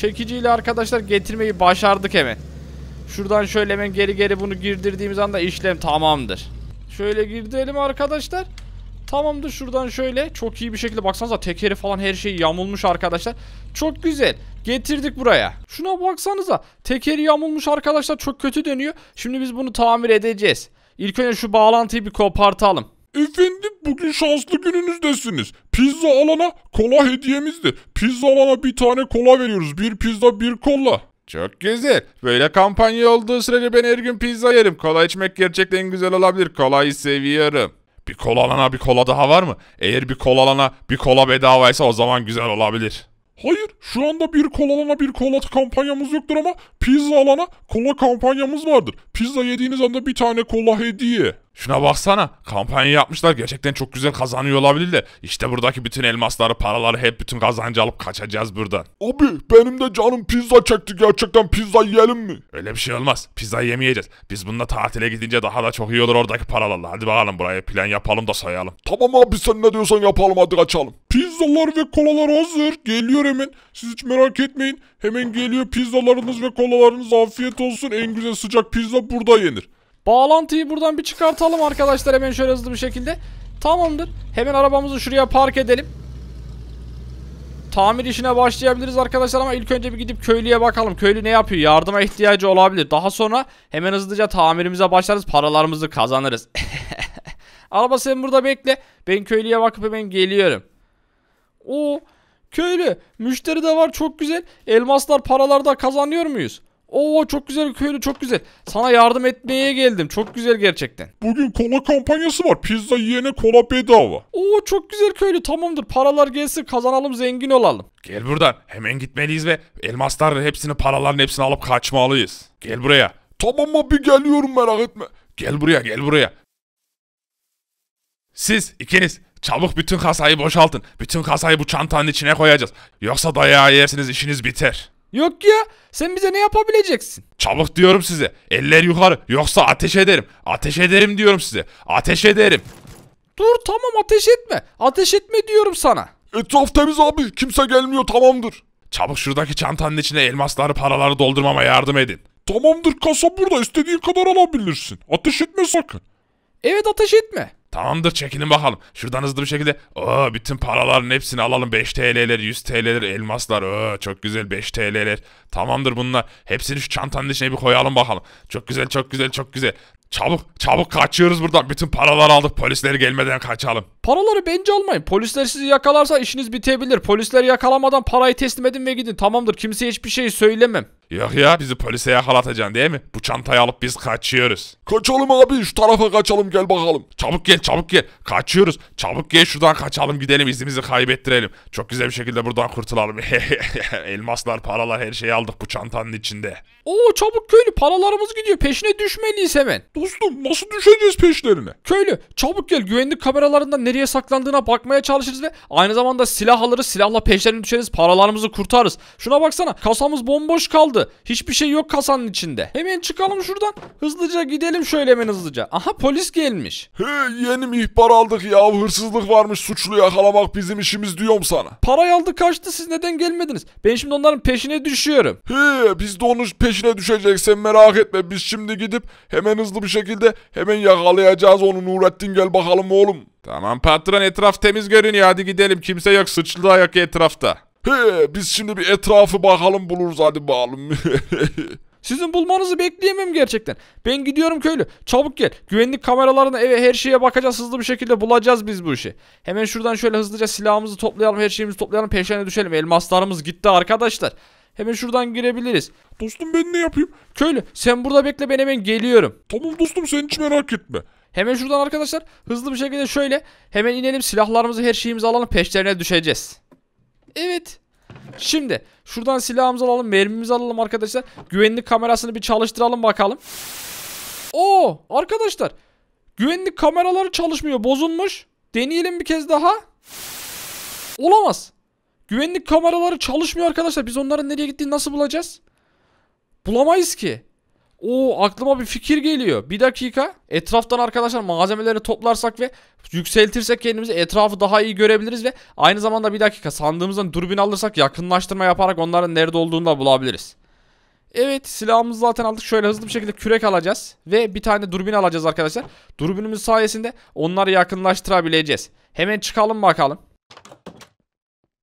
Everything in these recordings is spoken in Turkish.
çekiciyle arkadaşlar getirmeyi başardık hemen. Şuradan şöyle hemen geri geri bunu girdirdiğimiz anda işlem tamamdır. Şöyle girdirelim arkadaşlar. Tamamdır şuradan şöyle çok iyi bir şekilde baksanıza tekeri falan her şeyi yamulmuş arkadaşlar. Çok güzel getirdik buraya. Şuna baksanıza tekeri yamulmuş arkadaşlar çok kötü dönüyor. Şimdi biz bunu tamir edeceğiz. İlk önce şu bağlantıyı bir kopartalım. Efendim bugün şanslı gününüzdesiniz. Pizza alana kola hediyemizdi. Pizza alana bir tane kola veriyoruz. Bir pizza bir kola. Çok güzel. Böyle kampanya olduğu sürece ben her gün pizza yerim. Kola içmek gerçekten güzel olabilir. Kolayı seviyorum. Bir kola alana bir kola daha var mı? Eğer bir kola alana bir kola bedavaysa o zaman güzel olabilir. Hayır şu anda bir kola alana bir kola kampanyamız yoktur ama pizza alana kola kampanyamız vardır. Pizza yediğiniz anda bir tane kola hediye. Şuna baksana kampanya yapmışlar gerçekten çok güzel kazanıyor olabilir de işte buradaki bütün elmasları paraları hep bütün kazancı alıp kaçacağız buradan. Abi benim de canım pizza çekti gerçekten pizza yiyelim mi? Öyle bir şey olmaz pizza yemeyeceğiz biz bununla tatile gidince daha da çok iyi olur oradaki paralarla hadi bakalım buraya plan yapalım da sayalım. Tamam abi sen ne diyorsan yapalım hadi kaçalım. Pizza pizzalar ve kolalar hazır. Geliyor hemen. Siz hiç merak etmeyin. Hemen geliyor pizzalarınız ve kolalarınız afiyet olsun. En güzel sıcak pizza burada yenir. Bağlantıyı buradan bir çıkartalım arkadaşlar hemen şöyle hızlı bir şekilde. Tamamdır. Hemen arabamızı şuraya park edelim. Tamir işine başlayabiliriz arkadaşlar ama ilk önce bir gidip köylüye bakalım. Köylü ne yapıyor? Yardıma ihtiyacı olabilir. Daha sonra hemen hızlıca tamirimize başlarız. Paralarımızı kazanırız. Araba sen burada bekle. Ben köylüye bakıp hemen geliyorum. O köylü müşteri de var çok güzel. Elmaslar paralarda kazanıyor muyuz? Oo çok güzel köylü çok güzel. Sana yardım etmeye geldim. Çok güzel gerçekten. Bugün kola kampanyası var. Pizza yiyene kola bedava. Oo çok güzel köylü tamamdır. Paralar gelsin kazanalım zengin olalım. Gel buradan. Hemen gitmeliyiz ve elmasların hepsini paraların hepsini alıp kaçmalıyız. Gel buraya. Tamam abi geliyorum merak etme. Gel buraya gel buraya. Siz ikiniz Çabuk bütün kasayı boşaltın. Bütün kasayı bu çantanın içine koyacağız. Yoksa dayağı yersiniz işiniz biter. Yok ya sen bize ne yapabileceksin? Çabuk diyorum size. Eller yukarı yoksa ateş ederim. Ateş ederim diyorum size. Ateş ederim. Dur tamam ateş etme. Ateş etme diyorum sana. Etraf temiz abi. Kimse gelmiyor tamamdır. Çabuk şuradaki çantanın içine elmasları paraları doldurmama yardım edin. Tamamdır kasa burada. istediğin kadar alabilirsin. Ateş etme sakın. Evet ateş etme. Tamamdır çekilin bakalım. Şuradan hızlı bir şekilde Aa, bütün paraların hepsini alalım. 5 TL'ler, 100 TL'ler, elmaslar. Aa, çok güzel 5 TL'ler. Tamamdır bunlar. Hepsini şu çantanın içine bir koyalım bakalım. Çok güzel, çok güzel, çok güzel. Çabuk, çabuk kaçıyoruz buradan. Bütün paraları aldık. polisleri gelmeden kaçalım. Paraları bence almayın. Polisler sizi yakalarsa işiniz bitebilir. Polisler yakalamadan parayı teslim edin ve gidin. Tamamdır. Kimseye hiçbir şey söylemem. Yok ya bizi polise yakalatacaksın değil mi? Bu çantayı alıp biz kaçıyoruz. Kaçalım abi şu tarafa kaçalım gel bakalım. Çabuk gel çabuk gel. Kaçıyoruz. Çabuk gel şuradan kaçalım gidelim izimizi kaybettirelim. Çok güzel bir şekilde buradan kurtulalım. Elmaslar paralar her şeyi aldık bu çantanın içinde. Oo çabuk köylü paralarımız gidiyor peşine düşmeliyiz hemen. Dostum nasıl düşeceğiz peşlerine? Köylü çabuk gel güvenlik kameralarından nereye saklandığına bakmaya çalışırız ve aynı zamanda silah alırız silahla peşlerine düşeriz paralarımızı kurtarırız. Şuna baksana kasamız bomboş kaldı açıldı. Hiçbir şey yok kasanın içinde. Hemen çıkalım şuradan. Hızlıca gidelim şöyle hemen hızlıca. Aha polis gelmiş. He yeni mi ihbar aldık ya hırsızlık varmış suçlu yakalamak bizim işimiz diyorum sana. Parayı aldı kaçtı siz neden gelmediniz? Ben şimdi onların peşine düşüyorum. He biz de onun peşine düşecek sen merak etme. Biz şimdi gidip hemen hızlı bir şekilde hemen yakalayacağız onu Nurettin gel bakalım oğlum. Tamam patron etraf temiz görünüyor hadi gidelim kimse yok sıçlı ayak etrafta. He, biz şimdi bir etrafı bakalım buluruz hadi bakalım. Sizin bulmanızı bekleyemem gerçekten. Ben gidiyorum köylü. Çabuk gel. Güvenlik kameralarına eve her şeye bakacağız. Hızlı bir şekilde bulacağız biz bu işi. Hemen şuradan şöyle hızlıca silahımızı toplayalım. Her şeyimizi toplayalım. Peşine düşelim. Elmaslarımız gitti arkadaşlar. Hemen şuradan girebiliriz. Dostum ben ne yapayım? Köylü sen burada bekle ben hemen geliyorum. Tamam dostum sen hiç merak etme. Hemen şuradan arkadaşlar hızlı bir şekilde şöyle hemen inelim silahlarımızı her şeyimizi alalım peşlerine düşeceğiz. Evet. Şimdi şuradan silahımızı alalım. Mermimizi alalım arkadaşlar. Güvenlik kamerasını bir çalıştıralım bakalım. Oo arkadaşlar. Güvenlik kameraları çalışmıyor. Bozulmuş. Deneyelim bir kez daha. Olamaz. Güvenlik kameraları çalışmıyor arkadaşlar. Biz onların nereye gittiğini nasıl bulacağız? Bulamayız ki. Oo aklıma bir fikir geliyor. Bir dakika. Etraftan arkadaşlar malzemeleri toplarsak ve yükseltirsek kendimizi etrafı daha iyi görebiliriz ve aynı zamanda bir dakika sandığımızdan dürbün alırsak yakınlaştırma yaparak onların nerede olduğunu da bulabiliriz. Evet silahımızı zaten aldık. Şöyle hızlı bir şekilde kürek alacağız. Ve bir tane dürbün alacağız arkadaşlar. Dürbünümüz sayesinde onları yakınlaştırabileceğiz. Hemen çıkalım bakalım.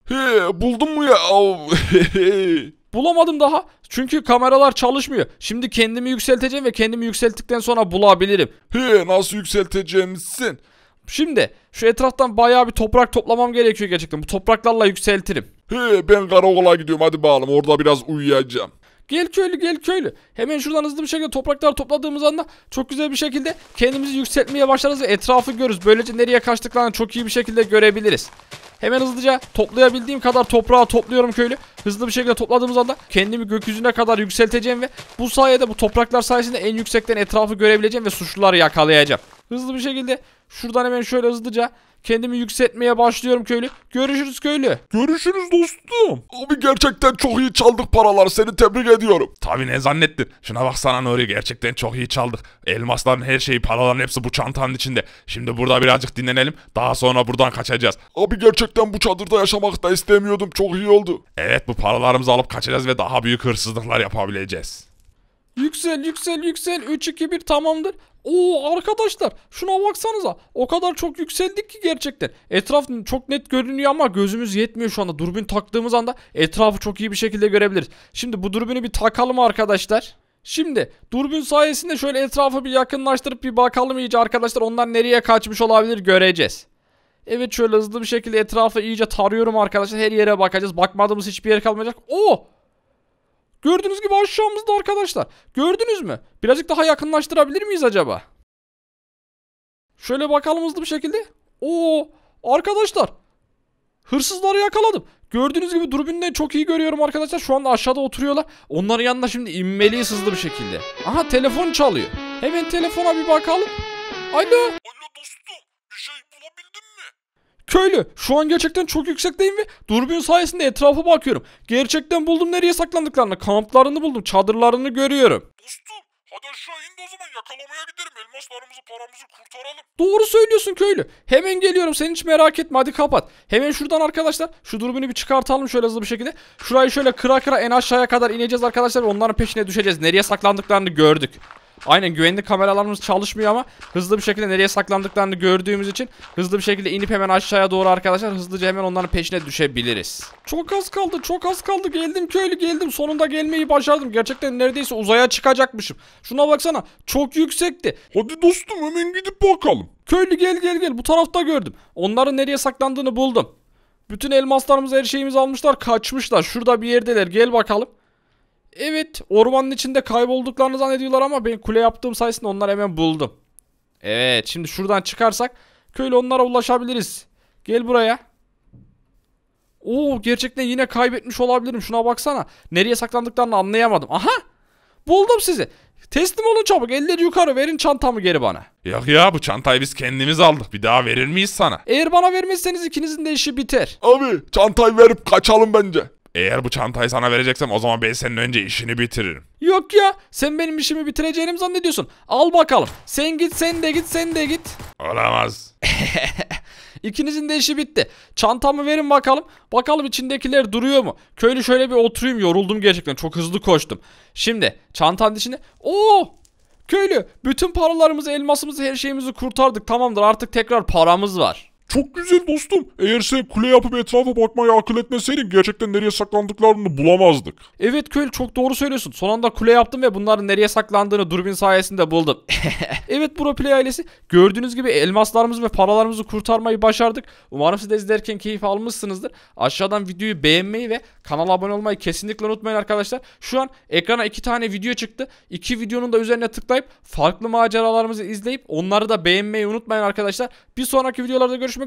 He buldun mu ya? Bulamadım daha. Çünkü kameralar çalışmıyor. Şimdi kendimi yükselteceğim ve kendimi yükselttikten sonra bulabilirim. He nasıl yükselteceğimsin? Şimdi şu etraftan bayağı bir toprak toplamam gerekiyor gerçekten. Bu topraklarla yükseltirim. He ben karakola gidiyorum hadi bağlım orada biraz uyuyacağım. Gel köylü gel köylü. Hemen şuradan hızlı bir şekilde toprakları topladığımız anda çok güzel bir şekilde kendimizi yükseltmeye başlarız ve etrafı görürüz. Böylece nereye kaçtıklarını çok iyi bir şekilde görebiliriz. Hemen hızlıca toplayabildiğim kadar toprağı topluyorum köylü. Hızlı bir şekilde topladığımız anda kendimi gökyüzüne kadar yükselteceğim ve bu sayede bu topraklar sayesinde en yüksekten etrafı görebileceğim ve suçluları yakalayacağım. Hızlı bir şekilde Şuradan hemen şöyle hızlıca kendimi yükseltmeye başlıyorum köylü. Görüşürüz köylü. Görüşürüz dostum. Abi gerçekten çok iyi çaldık paralar. Seni tebrik ediyorum. Tabi ne zannettin? Şuna bak sana Nuri gerçekten çok iyi çaldık. Elmasların her şeyi paraların hepsi bu çantanın içinde. Şimdi burada birazcık dinlenelim. Daha sonra buradan kaçacağız. Abi gerçekten bu çadırda yaşamak da istemiyordum. Çok iyi oldu. Evet bu paralarımızı alıp kaçacağız ve daha büyük hırsızlıklar yapabileceğiz. Yüksel yüksel yüksel 3 2 1 tamamdır. Oo arkadaşlar şuna baksanıza. O kadar çok yükseldik ki gerçekten. Etraf çok net görünüyor ama gözümüz yetmiyor şu anda. Dürbün taktığımız anda etrafı çok iyi bir şekilde görebiliriz. Şimdi bu dürbünü bir takalım arkadaşlar. Şimdi durbün sayesinde şöyle etrafı bir yakınlaştırıp bir bakalım iyice arkadaşlar onlar nereye kaçmış olabilir göreceğiz. Evet şöyle hızlı bir şekilde etrafı iyice tarıyorum arkadaşlar her yere bakacağız bakmadığımız hiçbir yer kalmayacak. Oo Gördüğünüz gibi aşağımızda arkadaşlar. Gördünüz mü? Birazcık daha yakınlaştırabilir miyiz acaba? Şöyle bakalım hızlı bir şekilde. Oo arkadaşlar. Hırsızları yakaladım. Gördüğünüz gibi durbünden çok iyi görüyorum arkadaşlar. Şu anda aşağıda oturuyorlar. Onların yanına şimdi inmeliyiz hızlı bir şekilde. Aha telefon çalıyor. Hemen telefona bir bakalım. Alo. Köylü şu an gerçekten çok yüksekteyim ve durbin sayesinde etrafa bakıyorum. Gerçekten buldum nereye saklandıklarını. Kamplarını buldum. Çadırlarını görüyorum. Dostum hadi aşağı in de o zaman yakalamaya gidelim. Elmaslarımızı paramızı kurtaralım. Doğru söylüyorsun köylü. Hemen geliyorum sen hiç merak etme hadi kapat. Hemen şuradan arkadaşlar şu durbini bir çıkartalım şöyle hızlı bir şekilde. Şurayı şöyle kıra kıra en aşağıya kadar ineceğiz arkadaşlar. Onların peşine düşeceğiz. Nereye saklandıklarını gördük. Aynen güvenli kameralarımız çalışmıyor ama hızlı bir şekilde nereye saklandıklarını gördüğümüz için hızlı bir şekilde inip hemen aşağıya doğru arkadaşlar hızlıca hemen onların peşine düşebiliriz. Çok az kaldı çok az kaldı geldim köylü geldim sonunda gelmeyi başardım. Gerçekten neredeyse uzaya çıkacakmışım. Şuna baksana çok yüksekti. Hadi dostum hemen gidip bakalım. Köylü gel gel gel bu tarafta gördüm. Onların nereye saklandığını buldum. Bütün elmaslarımız her şeyimizi almışlar kaçmışlar. Şurada bir yerdeler gel bakalım. Evet ormanın içinde kaybolduklarını zannediyorlar ama ben kule yaptığım sayesinde onları hemen buldum. Evet şimdi şuradan çıkarsak köyle onlara ulaşabiliriz. Gel buraya. Oo gerçekten yine kaybetmiş olabilirim. Şuna baksana. Nereye saklandıklarını anlayamadım. Aha! Buldum sizi. Teslim olun çabuk. Elleri yukarı. Verin çantamı geri bana. Yok ya bu çantayı biz kendimiz aldık. Bir daha verir miyiz sana? Eğer bana vermezseniz ikinizin de işi biter. Abi çantayı verip kaçalım bence. Eğer bu çantayı sana vereceksem o zaman ben senin önce işini bitiririm. Yok ya sen benim işimi bitireceğini mi zannediyorsun? Al bakalım. Sen git sen de git sen de git. Olamaz. İkinizin de işi bitti. Çantamı verin bakalım. Bakalım içindekiler duruyor mu? Köylü şöyle bir oturayım yoruldum gerçekten. Çok hızlı koştum. Şimdi çantanın içinde. Oo köylü bütün paralarımızı elmasımızı her şeyimizi kurtardık. Tamamdır artık tekrar paramız var. Çok güzel dostum. Eğer sen kule yapıp etrafa bakmayı akıl etmeseydin gerçekten nereye saklandıklarını bulamazdık. Evet köylü çok doğru söylüyorsun. Son anda kule yaptım ve bunların nereye saklandığını durbin sayesinde buldum. evet Bro Play ailesi gördüğünüz gibi elmaslarımızı ve paralarımızı kurtarmayı başardık. Umarım siz de izlerken keyif almışsınızdır. Aşağıdan videoyu beğenmeyi ve kanala abone olmayı kesinlikle unutmayın arkadaşlar. Şu an ekrana iki tane video çıktı. İki videonun da üzerine tıklayıp farklı maceralarımızı izleyip onları da beğenmeyi unutmayın arkadaşlar. Bir sonraki videolarda görüşmek